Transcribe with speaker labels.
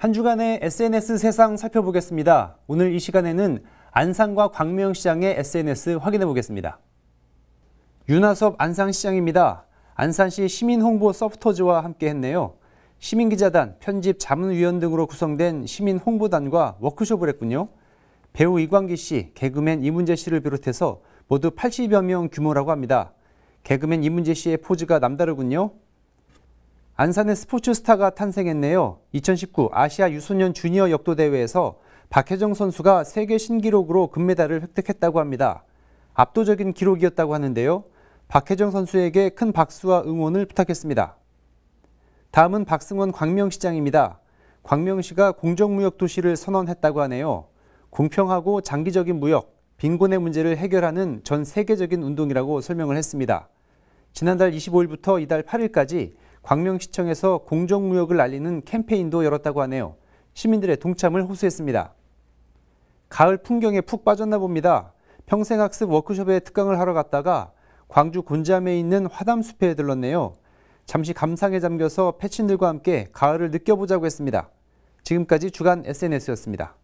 Speaker 1: 한 주간의 SNS 세상 살펴보겠습니다. 오늘 이 시간에는 안산과 광명시장의 SNS 확인해 보겠습니다. 윤하섭 안산시장입니다. 안산시 시민홍보 서포터즈와 함께 했네요. 시민기자단, 편집 자문위원 등으로 구성된 시민홍보단과 워크숍을 했군요. 배우 이광기 씨, 개그맨 이문재 씨를 비롯해서 모두 80여 명 규모라고 합니다. 개그맨 이문재 씨의 포즈가 남다르군요. 안산의 스포츠 스타가 탄생했네요. 2019 아시아 유소년 주니어 역도 대회에서 박혜정 선수가 세계 신기록으로 금메달을 획득했다고 합니다. 압도적인 기록이었다고 하는데요. 박혜정 선수에게 큰 박수와 응원을 부탁했습니다. 다음은 박승원 광명시장입니다. 광명시가 공정무역 도시를 선언했다고 하네요. 공평하고 장기적인 무역, 빈곤의 문제를 해결하는 전 세계적인 운동이라고 설명을 했습니다. 지난달 25일부터 이달 8일까지 광명시청에서 공정무역을 알리는 캠페인도 열었다고 하네요. 시민들의 동참을 호소했습니다. 가을 풍경에 푹 빠졌나 봅니다. 평생학습 워크숍에 특강을 하러 갔다가 광주 곤잠에 있는 화담숲에 들렀네요. 잠시 감상에 잠겨서 패친들과 함께 가을을 느껴보자고 했습니다. 지금까지 주간 SNS였습니다.